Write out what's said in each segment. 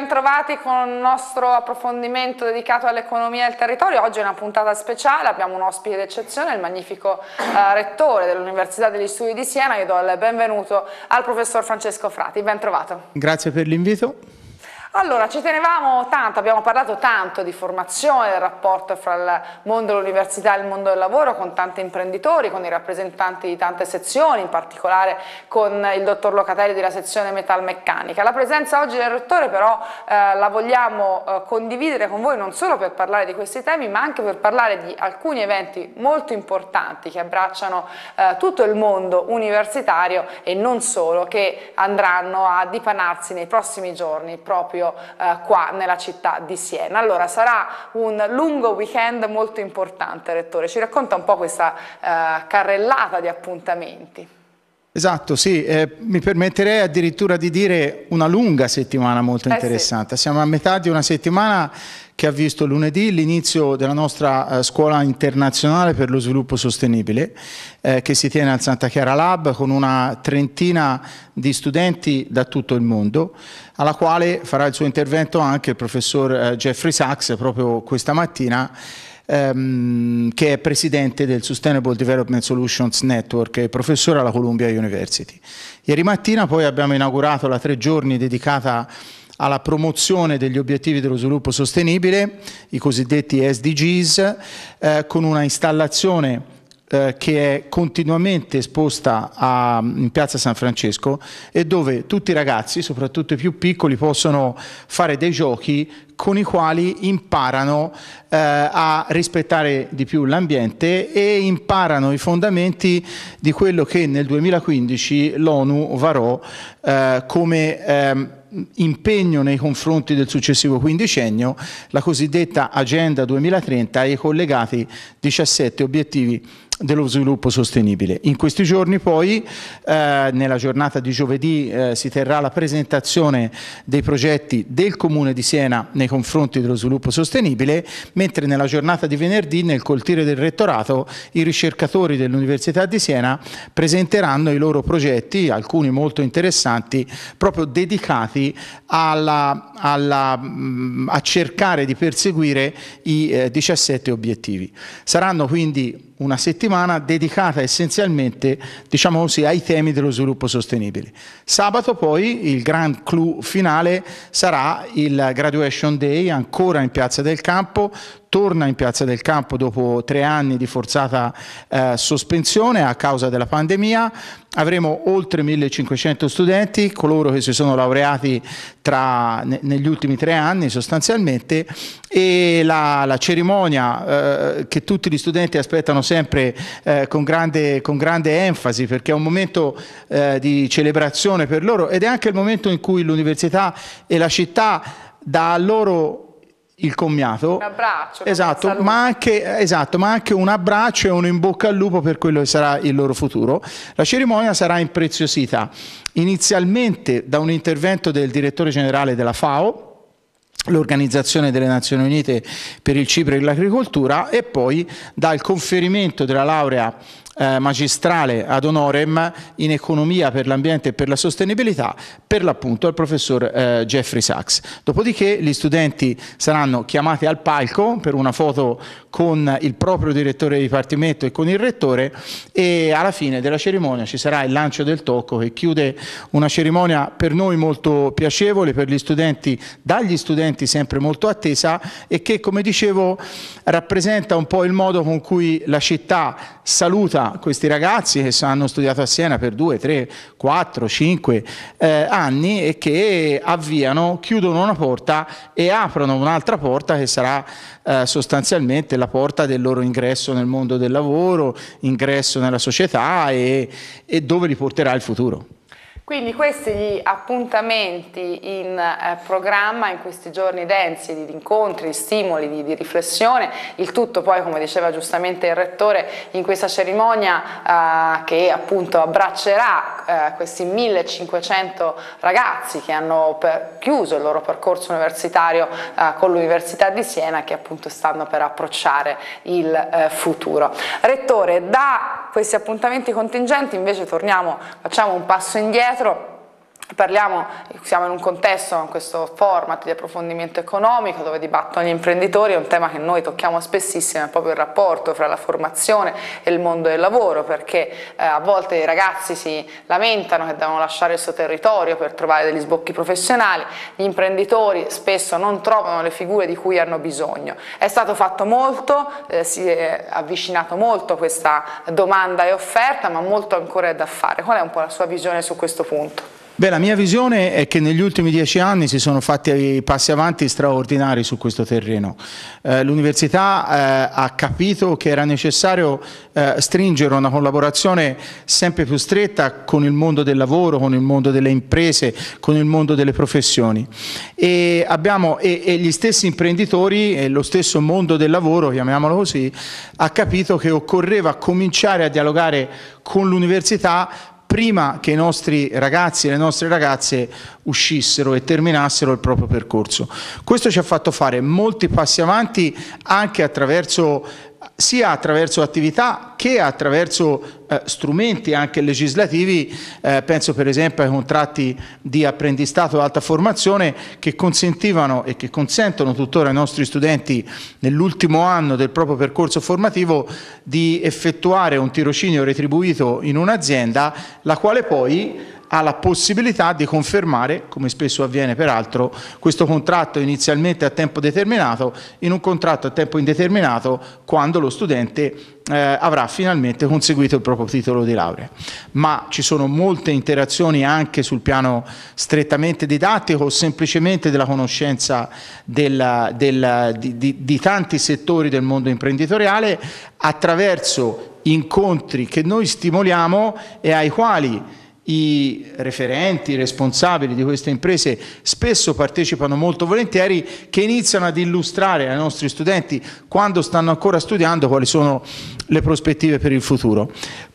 bentrovati con il nostro approfondimento dedicato all'economia del territorio. Oggi è una puntata speciale, abbiamo un ospite d'eccezione, il magnifico eh, rettore dell'Università degli Studi di Siena. Io do il benvenuto al professor Francesco Frati. Bentrovato. Grazie per l'invito. Allora, ci tenevamo tanto, abbiamo parlato tanto di formazione, del rapporto fra il mondo dell'università e il mondo del lavoro, con tanti imprenditori, con i rappresentanti di tante sezioni, in particolare con il dottor Locatelli della sezione metalmeccanica. La presenza oggi del rettore però eh, la vogliamo eh, condividere con voi non solo per parlare di questi temi, ma anche per parlare di alcuni eventi molto importanti che abbracciano eh, tutto il mondo universitario e non solo, che andranno a dipanarsi nei prossimi giorni proprio proprio eh, qua nella città di Siena. Allora sarà un lungo weekend molto importante, Rettore, ci racconta un po' questa eh, carrellata di appuntamenti. Esatto, sì, eh, mi permetterei addirittura di dire una lunga settimana molto eh interessante. sì. Siamo a metà di una settimana che ha visto lunedì l'inizio della nostra eh, scuola internazionale per lo sviluppo sostenibile eh, che si tiene al Santa Chiara Lab con una trentina di studenti da tutto il mondo alla quale farà il suo intervento anche il professor eh, Jeffrey Sachs proprio questa mattina ehm, che è presidente del Sustainable Development Solutions Network e professore alla Columbia University. Ieri mattina poi abbiamo inaugurato la tre giorni dedicata alla promozione degli obiettivi dello sviluppo sostenibile, i cosiddetti SDGs, eh, con una installazione eh, che è continuamente esposta a, in piazza San Francesco e dove tutti i ragazzi, soprattutto i più piccoli, possono fare dei giochi con i quali imparano eh, a rispettare di più l'ambiente e imparano i fondamenti di quello che nel 2015 l'ONU varò eh, come... Eh, impegno nei confronti del successivo quindicennio, la cosiddetta Agenda 2030 e i collegati 17 obiettivi dello sviluppo sostenibile. In questi giorni poi, eh, nella giornata di giovedì, eh, si terrà la presentazione dei progetti del Comune di Siena nei confronti dello sviluppo sostenibile, mentre nella giornata di venerdì, nel coltire del rettorato, i ricercatori dell'Università di Siena presenteranno i loro progetti, alcuni molto interessanti, proprio dedicati alla, alla, mh, mm, a cercare di perseguire i eh, 17 obiettivi. Saranno quindi una settimana dedicata essenzialmente diciamo così, ai temi dello sviluppo sostenibile. Sabato poi il gran clou finale sarà il Graduation Day ancora in Piazza del Campo torna in Piazza del Campo dopo tre anni di forzata eh, sospensione a causa della pandemia. Avremo oltre 1500 studenti, coloro che si sono laureati tra, ne, negli ultimi tre anni sostanzialmente e la, la cerimonia eh, che tutti gli studenti aspettano sempre eh, con, grande, con, grande, enfasi perché è un momento eh, di celebrazione per loro ed è anche il momento in cui l'università e la città dà loro il commiato. Un abbraccio. Esatto ma, anche, esatto ma, anche, un abbraccio e un in bocca al lupo per quello che sarà il loro futuro. La cerimonia sarà impreziosita inizialmente da un intervento del direttore generale della FAO, l'Organizzazione delle Nazioni Unite per il Cipro e l'Agricoltura e poi dal conferimento della laurea eh, magistrale ad honorem in economia per l'ambiente e per la sostenibilità per l'appunto al professor eh, Jeffrey Sachs. Dopodiché gli studenti saranno chiamati al palco per una foto con il proprio direttore di dipartimento e con il rettore e alla fine della cerimonia ci sarà il lancio del tocco che chiude una cerimonia per noi molto piacevole, per gli studenti, dagli studenti sempre molto attesa e che come dicevo rappresenta un po' il modo con cui la città saluta questi ragazzi che hanno studiato a Siena per 2, 3, 4, 5 anni e che avviano, chiudono una porta e aprono un'altra porta che sarà eh, sostanzialmente la porta del loro ingresso nel mondo del lavoro, ingresso nella società e, e dove li porterà il futuro. Quindi questi gli appuntamenti in eh, programma in questi giorni densi di, incontri, di stimoli, di, di, riflessione, il tutto poi come diceva giustamente il Rettore in questa cerimonia eh, che appunto abbraccerà eh, questi 1500 ragazzi che hanno chiuso il loro percorso universitario eh, con l'Università di Siena che appunto stanno per approcciare il eh, futuro. Rettore, da questi appuntamenti contingenti invece torniamo, facciamo un passo indietro Parliamo, siamo in un contesto, in questo format di approfondimento economico dove dibattono gli imprenditori, è un tema che noi tocchiamo spessissimo, è proprio il rapporto fra la formazione e il mondo del lavoro, perché eh, a volte i ragazzi si lamentano che devono lasciare il suo territorio per trovare degli sbocchi professionali, gli imprenditori spesso non trovano le figure di cui hanno bisogno. È stato fatto molto, eh, si è avvicinato molto questa domanda e offerta, ma molto ancora è da fare. Qual è un po' la sua visione su questo punto? Beh, la mia visione è che negli ultimi dieci anni si sono fatti passi avanti straordinari su questo terreno. Eh, L'università eh, ha capito che era necessario eh, stringere una collaborazione sempre più stretta con il mondo del lavoro, con il mondo delle imprese, con il mondo delle professioni. E, abbiamo, e, e gli stessi imprenditori e lo stesso mondo del lavoro, chiamiamolo così, ha capito che occorreva cominciare a dialogare con l'università prima che i nostri ragazzi e le nostre ragazze uscissero e terminassero il proprio percorso. Questo ci ha fatto fare molti passi avanti anche attraverso sia attraverso attività che attraverso eh, strumenti anche legislativi, eh, penso per esempio ai contratti di apprendistato ad alta formazione che consentivano e che consentono tuttora ai nostri studenti nell'ultimo anno del proprio percorso formativo di effettuare un tirocinio retribuito in un'azienda, la quale poi ha la possibilità di confermare, come spesso avviene peraltro, questo contratto inizialmente a tempo determinato in un contratto a tempo indeterminato quando lo studente eh, avrà finalmente conseguito il proprio titolo di laurea. Ma ci sono molte interazioni anche sul piano strettamente didattico o semplicemente della conoscenza della, della, di, di, di tanti settori del mondo imprenditoriale attraverso incontri che noi stimoliamo e ai quali i referenti, i responsabili di queste imprese spesso partecipano molto volentieri, che iniziano ad illustrare ai nostri studenti, quando stanno ancora studiando, quali sono le prospettive per il futuro.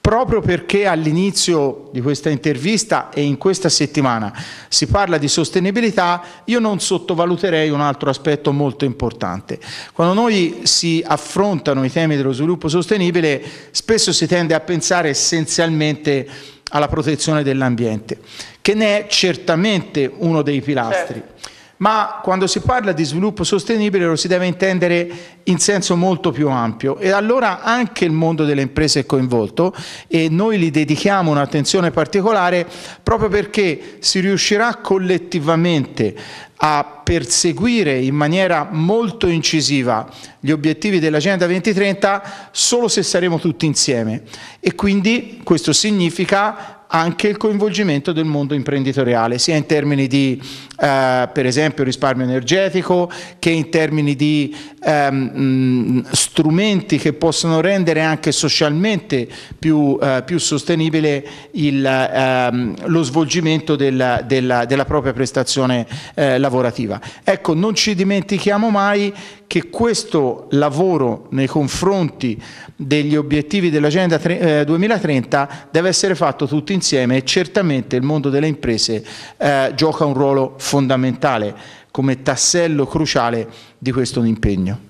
Proprio perché all'inizio di questa intervista e in questa settimana si parla di sostenibilità, io non sottovaluterei un altro aspetto molto importante. Quando noi si affrontano i temi dello sviluppo sostenibile, spesso si tende a pensare essenzialmente alla protezione dell'ambiente, che ne è certamente uno dei pilastri. Certo ma quando si parla di sviluppo sostenibile lo si deve intendere in senso molto più ampio e allora anche il mondo delle imprese è coinvolto e noi gli dedichiamo un'attenzione particolare proprio perché si riuscirà collettivamente a perseguire in maniera molto incisiva gli obiettivi dell'Agenda 2030 solo se saremo tutti insieme e quindi questo significa anche il coinvolgimento del mondo imprenditoriale, sia in termini di eh, per esempio risparmio energetico che in termini di ehm, strumenti che possono rendere anche socialmente più, eh, più sostenibile il, ehm, lo svolgimento della, della, della propria prestazione eh, lavorativa. Ecco, non ci dimentichiamo mai che questo lavoro nei confronti degli obiettivi dell'Agenda 2030 eh, deve essere fatto tutti insieme e certamente il mondo delle imprese eh, gioca un ruolo fondamentale come tassello cruciale di questo impegno.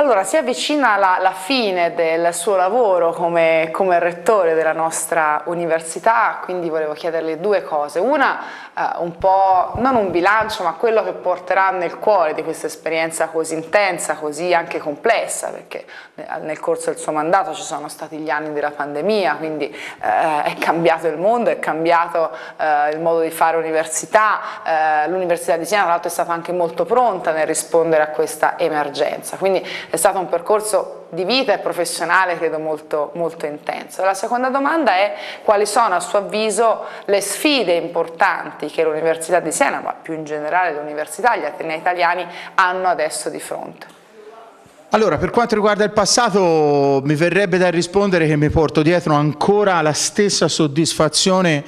Allora, si avvicina la, la, fine del suo lavoro come, come, rettore della nostra università, quindi volevo chiederle due cose. Una, eh, un po', non un bilancio, ma quello che porterà nel cuore di questa esperienza così intensa, così anche complessa, perché nel corso del suo mandato ci sono stati gli anni della pandemia, quindi eh, è cambiato il mondo, è cambiato eh, il modo di fare università, eh, l'Università di Siena tra l'altro è stata anche molto pronta nel rispondere a questa emergenza. Quindi è stato un percorso di vita e professionale credo molto, molto intenso. La seconda domanda è quali sono a suo avviso le sfide importanti che l'Università di Siena, ma più in generale l'Università, gli Atenei italiani hanno adesso di fronte? Allora, per quanto riguarda il passato, mi verrebbe da rispondere che mi porto dietro ancora la stessa soddisfazione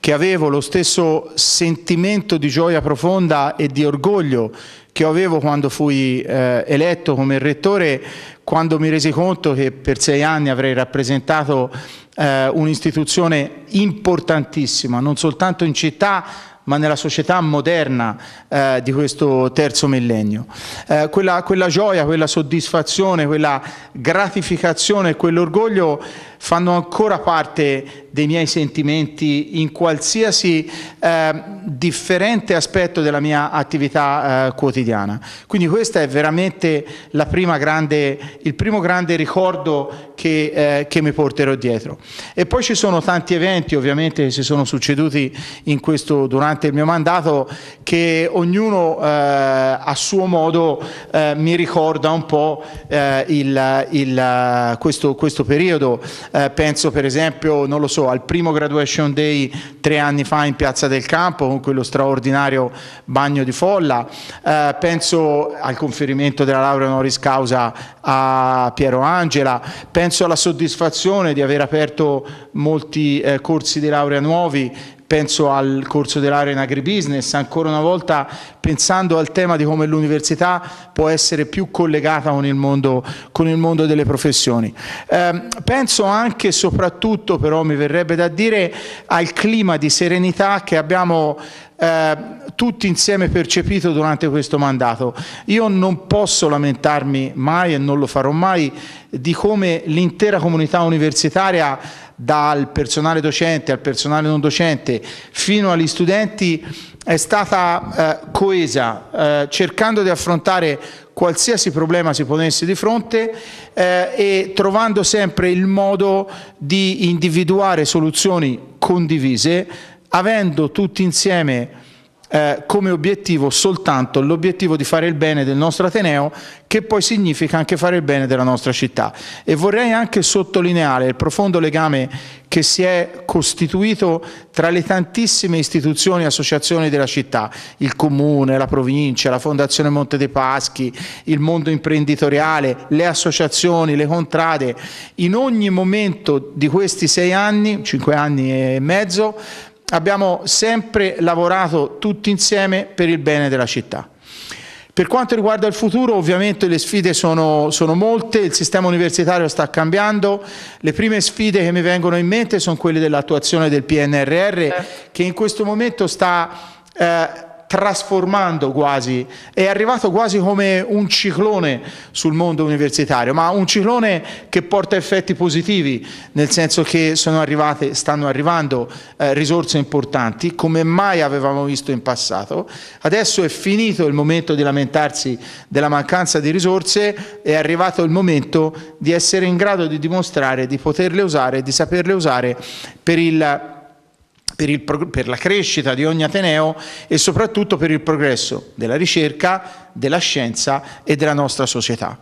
che avevo, lo stesso sentimento di gioia profonda e di orgoglio che avevo quando fui eh, eletto come rettore, quando mi resi conto che per sei anni avrei rappresentato eh, un'istituzione importantissima, non soltanto in città, ma nella società moderna eh, di questo terzo millennio. Eh, quella, quella, gioia, quella soddisfazione, quella gratificazione, e quell'orgoglio fanno ancora parte dei miei sentimenti in qualsiasi eh, differente aspetto della mia attività eh, quotidiana. Quindi questo è veramente grande, il primo grande ricordo che, eh, che, mi porterò dietro. E poi ci sono tanti eventi ovviamente che si sono succeduti questo, durante il mio mandato che ognuno eh, a suo modo eh, mi ricorda un po' eh, il, il, questo, questo periodo. Eh, penso per esempio so, al primo graduation day tre anni fa in Piazza del Campo con quello straordinario bagno di folla, eh, penso al conferimento della laurea honoris causa a Piero Angela, penso alla soddisfazione di aver aperto molti eh, corsi di laurea nuovi penso al corso dell'area in agribusiness, ancora una volta pensando al tema di come l'università può essere più collegata con il mondo, con il mondo delle professioni. Eh, penso anche e soprattutto però mi verrebbe da dire al clima di serenità che abbiamo eh, tutti insieme percepito durante questo mandato. Io non posso lamentarmi mai e non lo farò mai di come l'intera comunità universitaria dal personale docente al personale non docente fino agli studenti è stata eh, coesa eh, cercando di affrontare qualsiasi problema si ponesse di fronte eh, e trovando sempre il modo di individuare soluzioni condivise avendo tutti insieme eh, come obiettivo soltanto l'obiettivo di fare il bene del nostro Ateneo, che poi significa anche fare il bene della nostra città. E vorrei anche sottolineare il profondo legame che si è costituito tra le tantissime istituzioni e associazioni della città, il comune, la provincia, la Fondazione Monte dei Paschi, il mondo imprenditoriale, le associazioni, le contrade. In ogni momento di questi sei anni, cinque anni e mezzo, abbiamo sempre lavorato tutti insieme per il bene della città. Per quanto riguarda il futuro, ovviamente le sfide sono, sono, molte, il sistema universitario sta cambiando, le prime sfide che mi vengono in mente sono quelle dell'attuazione del PNRR, certo. che in questo momento sta... Eh, trasformando quasi, è arrivato quasi come un ciclone sul mondo universitario, ma un ciclone che porta effetti positivi, nel senso che sono arrivate, stanno arrivando eh, risorse importanti, come mai avevamo visto in passato. Adesso è finito il momento di lamentarsi della mancanza di risorse, è arrivato il momento di essere in grado di dimostrare di poterle usare, di saperle usare per il per, il, per, la crescita di ogni Ateneo e soprattutto per il progresso della ricerca, della scienza e della nostra società.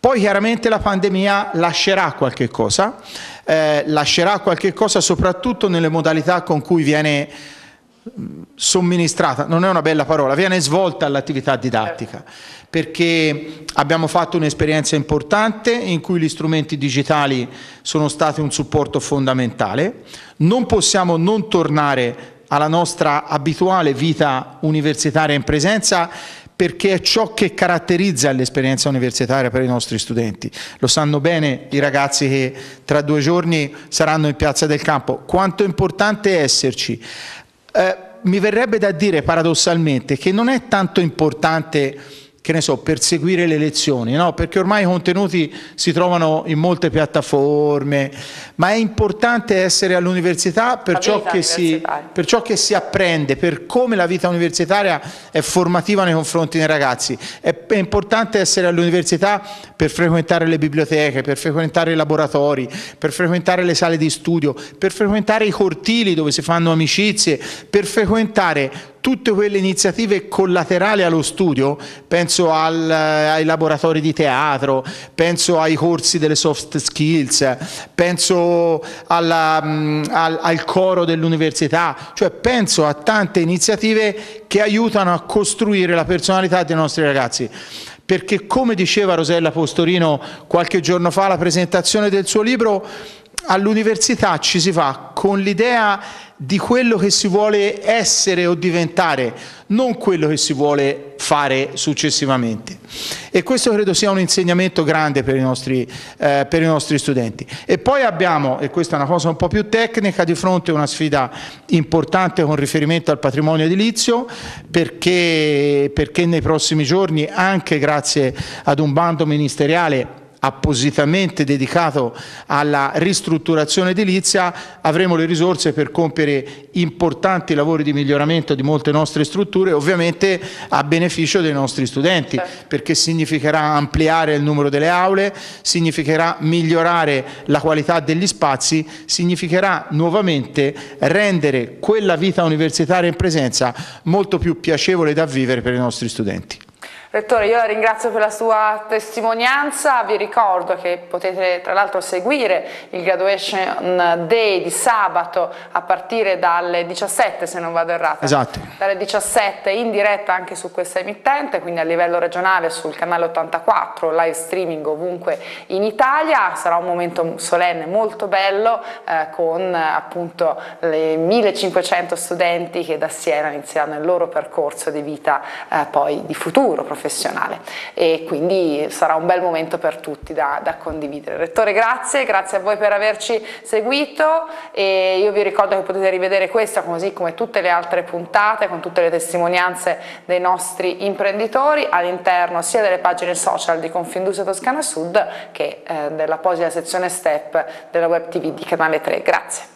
Poi chiaramente la pandemia lascerà qualche cosa, eh, lascerà qualche cosa soprattutto nelle modalità con cui viene somministrata, non è una bella parola, viene svolta l'attività didattica, perché abbiamo fatto un'esperienza importante in cui gli strumenti digitali sono stati un supporto fondamentale, non possiamo non tornare alla nostra abituale vita universitaria in presenza perché è ciò che caratterizza l'esperienza universitaria per i nostri studenti. Lo sanno bene i ragazzi che tra due giorni saranno in Piazza del Campo. Quanto è importante esserci, eh, mi verrebbe da dire paradossalmente che non è tanto importante che ne so, per seguire le lezioni, no? perché ormai i contenuti si trovano in molte piattaforme, ma è importante essere all'università per, per, ciò che si apprende, per come la vita universitaria è formativa nei confronti dei ragazzi. È, è importante essere all'università per frequentare le biblioteche, per frequentare i laboratori, per frequentare le sale di studio, per frequentare i cortili dove si fanno amicizie, per frequentare tutte quelle iniziative collaterali allo studio, penso al, eh, ai laboratori di teatro, penso ai corsi delle soft skills, penso alla, mm, al, al coro dell'università, cioè penso a tante iniziative che aiutano a costruire la personalità dei nostri ragazzi perché come diceva Rosella Postorino qualche giorno fa alla presentazione del suo libro, all'università ci si fa con l'idea di quello che si vuole essere o diventare, non quello che si vuole fare successivamente. E questo credo sia un insegnamento grande per i nostri, eh, per i nostri studenti. E poi abbiamo, e questa è una cosa un po' più tecnica, di fronte a una sfida importante con riferimento al patrimonio edilizio, perché, perché nei prossimi giorni, anche grazie ad un bando ministeriale, appositamente dedicato alla ristrutturazione edilizia, avremo le risorse per compiere importanti lavori di miglioramento di molte nostre strutture, ovviamente a beneficio dei nostri studenti, certo. perché significherà ampliare il numero delle aule, significherà migliorare la qualità degli spazi, significherà nuovamente rendere quella vita universitaria in presenza molto più piacevole da vivere per i nostri studenti. Rettore, io la ringrazio per la sua testimonianza, vi ricordo che potete tra l'altro seguire il Graduation Day di sabato a partire dalle 17 se non vado errato, esatto. dalle 17 in diretta anche su questa emittente, quindi a livello regionale sul canale 84, live streaming ovunque in Italia, sarà un momento solenne molto bello eh, con appunto le 1500 studenti che da Siena inizieranno il loro percorso di vita eh, poi di futuro professionale professionale e quindi sarà un bel momento per tutti da, da condividere. Rettore grazie, grazie a voi per averci seguito e io vi ricordo che potete rivedere questa così come tutte le altre puntate con tutte le testimonianze dei nostri imprenditori all'interno sia delle pagine social di Confindustria Toscana Sud che eh, della sezione STEP della Web TV di Canale 3. Grazie.